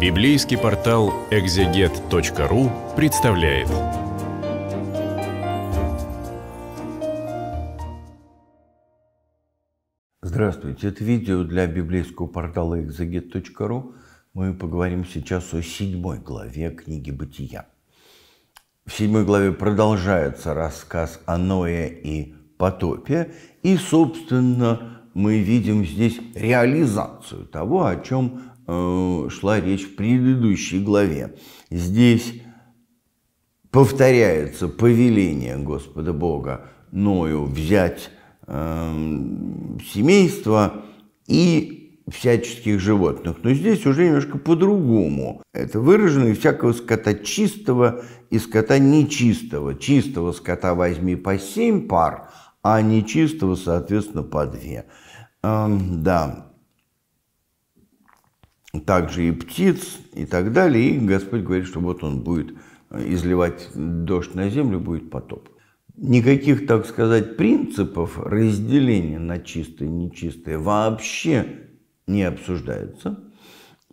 Библейский портал экзегет.ру представляет. Здравствуйте, это видео для библейского портала экзегет.ру. Мы поговорим сейчас о седьмой главе книги «Бытия». В седьмой главе продолжается рассказ о Ное и потопе, и, собственно, мы видим здесь реализацию того, о чем Э, шла речь в предыдущей главе. Здесь повторяется повеление Господа Бога Ною взять э, семейство и всяческих животных. Но здесь уже немножко по-другому. Это выражено и всякого скота чистого и скота нечистого. Чистого скота возьми по семь пар, а нечистого, соответственно, по две. Э, да, также и птиц и так далее. И Господь говорит, что вот он будет э, изливать дождь на землю, будет потоп. Никаких, так сказать, принципов разделения на чистое и нечистое вообще не обсуждается.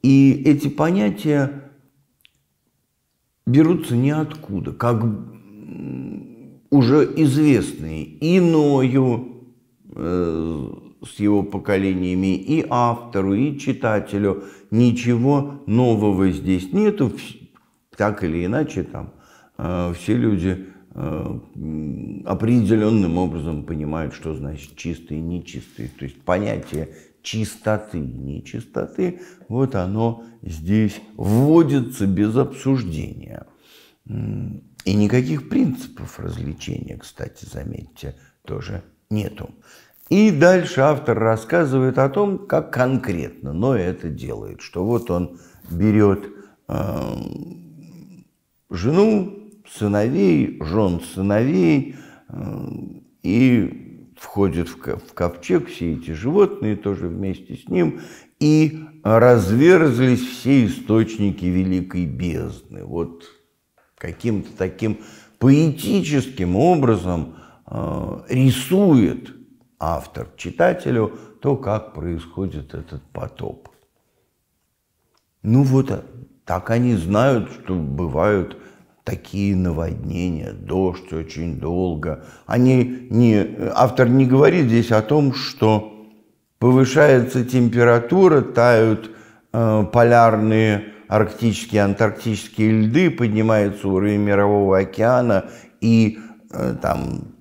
И эти понятия берутся ниоткуда, как уже известные иною, э, с его поколениями и автору, и читателю. Ничего нового здесь нету. Так или иначе, там э, все люди э, определенным образом понимают, что значит чистый и нечистый. То есть понятие чистоты и нечистоты, вот оно здесь вводится без обсуждения. И никаких принципов развлечения, кстати, заметьте, тоже нету. И дальше автор рассказывает о том, как конкретно Ной это делает. Что вот он берет э, жену, сыновей, жен сыновей, э, и входит в, в ковчег все эти животные тоже вместе с ним, и разверзлись все источники великой бездны. Вот каким-то таким поэтическим образом э, рисует – автор читателю то, как происходит этот потоп. Ну вот э, так они знают, что бывают такие наводнения, дождь очень долго. Они не, автор не говорит здесь о том, что повышается температура, тают э, полярные арктические, антарктические льды, поднимается уровень Мирового океана и э, там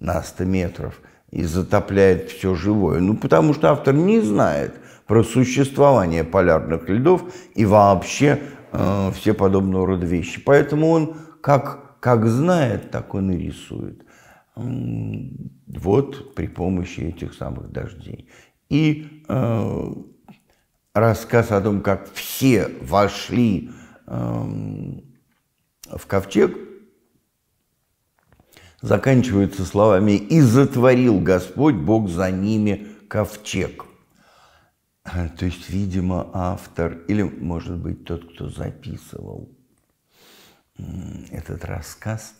на 100 метров – и затопляет все живое? Ну, потому что автор не знает про существование полярных льдов и вообще э, все подобного рода вещи. Поэтому он как, как знает, так он и рисует. Вот при помощи этих самых дождей. И э, рассказ о том, как все вошли э, в ковчег – заканчиваются словами «И затворил Господь Бог за ними ковчег». То есть, видимо, автор или, может быть, тот, кто записывал этот рассказ,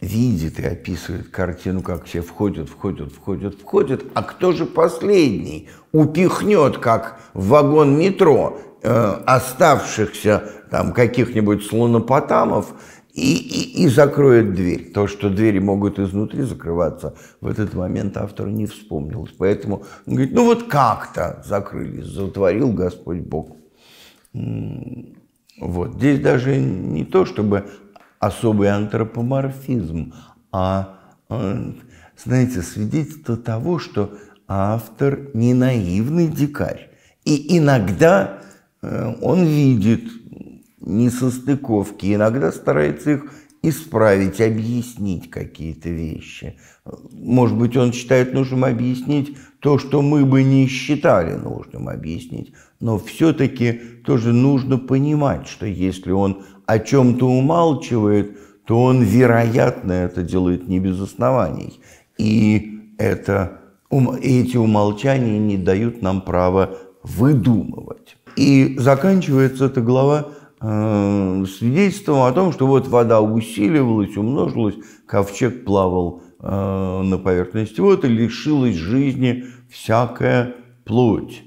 видит и описывает картину, как все входят, входят, входят, входят, а кто же последний упихнет, как в вагон метро, э, оставшихся там каких-нибудь слонопотамов и, и, и закроет дверь. То, что двери могут изнутри закрываться, в этот момент автор не вспомнил. Поэтому он говорит, ну вот как-то закрылись, затворил Господь Бог. Вот. Здесь даже не то, чтобы особый антропоморфизм, а, э, знаете, свидетельство того, что автор не наивный дикарь. И иногда э, он видит несостыковки, иногда старается их исправить, объяснить какие-то вещи. Может быть, он считает нужным объяснить то, что мы бы не считали нужным объяснить. Но все-таки тоже нужно понимать, что если он о чем-то умалчивает, то он, вероятно, это делает не без оснований. И это, эти умолчания не дают нам права выдумывать. И заканчивается эта глава Э, свидетельством о том, что вот вода усиливалась, умножилась, ковчег плавал э, на поверхности вот и лишилась жизни всякая плоть,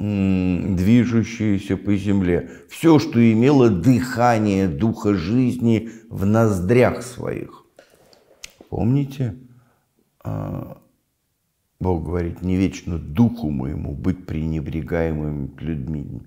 движущаяся по земле. Все, что имело дыхание духа жизни в ноздрях своих. Помните, э, Бог говорит, не вечно духу моему быть пренебрегаемыми людьми.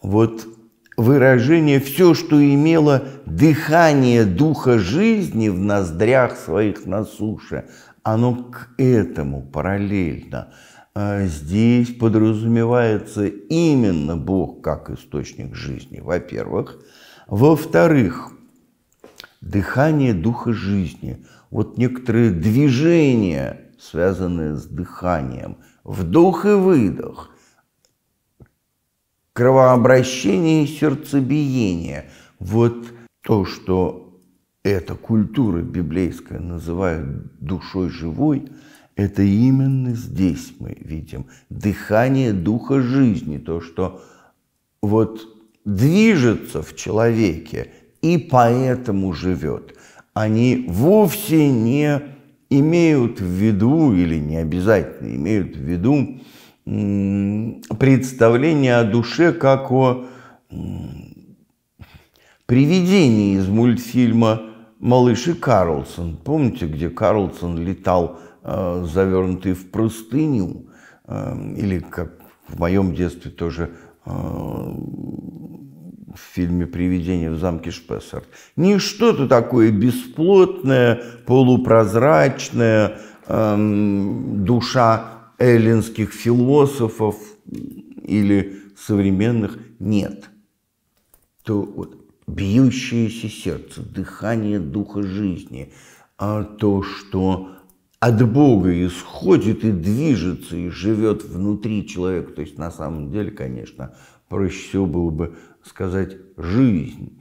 Вот выражение все, что имело дыхание духа жизни в ноздрях своих на суше, оно к этому параллельно. А здесь подразумевается именно Бог как источник жизни, во-первых. Во-вторых, дыхание духа жизни. Вот некоторые движения, связанные с дыханием, вдох и выдох – кровообращение и сердцебиение. Вот то, что эта культура библейская называет душой живой, это именно здесь мы видим дыхание духа жизни, то, что вот движется в человеке и поэтому живет. Они вовсе не имеют в виду или не обязательно имеют в виду представление о душе как о привидении из мультфильма «Малыш и Карлсон». Помните, где Карлсон летал, э, завернутый в простыню? Эм, или, как в моем детстве тоже э, в фильме «Привидение в замке Шпессард». Не что-то такое бесплотное, полупрозрачное, эм, душа эллинских философов или современных нет. То вот бьющееся сердце, дыхание духа жизни, а то, что от Бога исходит и движется, и живет внутри человека. То есть на самом деле, конечно, проще всего было бы сказать «жизнь»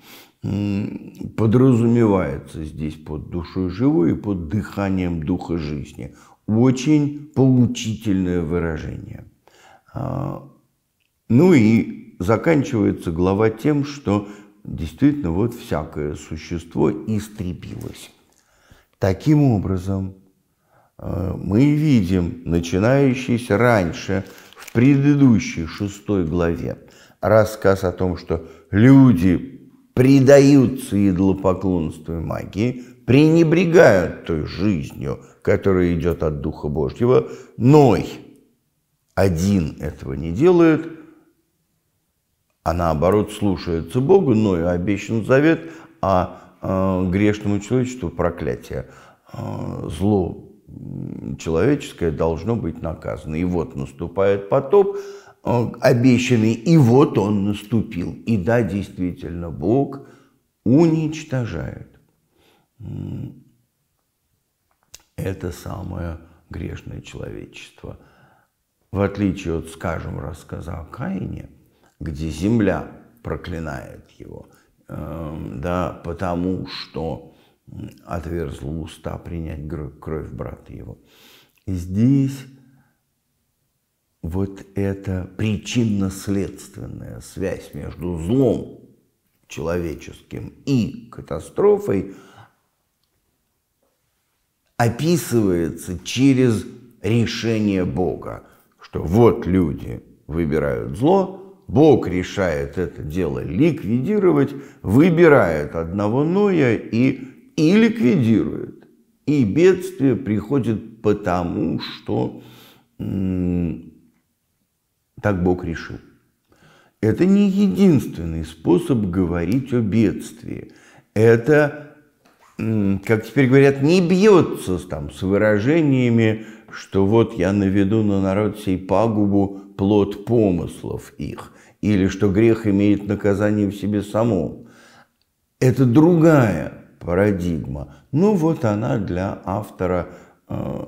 подразумевается здесь под душой живой и под дыханием духа жизни очень поучительное выражение. А, ну и заканчивается глава тем, что действительно вот всякое существо истребилось. Таким образом, а, мы видим начинающийся раньше, в предыдущей шестой главе, рассказ о том, что люди предаются идолопоклонству и магии, пренебрегают той жизнью, которая идет от Духа Божьего. Ной один этого не делает, а наоборот слушается Богу, Ною обещан завет, а э, грешному человечеству проклятие. Э, зло человеческое должно быть наказано. И вот наступает потоп э, обещанный, и вот он наступил. И да, действительно, Бог уничтожает это самое грешное человечество. В отличие от, скажем, рассказа о Каине, где земля проклинает его, эм, да, потому что отверзла уста принять кровь брата его. здесь вот эта причинно-следственная связь между злом человеческим и катастрофой – описывается через решение Бога, что вот люди выбирают зло, Бог решает это дело ликвидировать, выбирает одного Ноя и, и ликвидирует. И бедствие приходит потому, что так Бог решил. Это не единственный способ говорить о бедствии. Это как теперь говорят, не бьется там с выражениями, что вот я наведу на народ сей пагубу плод помыслов их, или что грех имеет наказание в себе самом. Это другая парадигма. Ну вот она для автора э,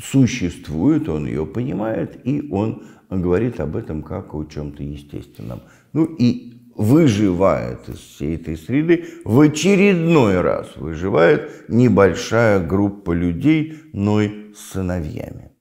существует, он ее понимает, и он говорит об этом как о чем-то естественном. Ну и выживает из всей этой среды, в очередной раз выживает небольшая группа людей, но и с сыновьями.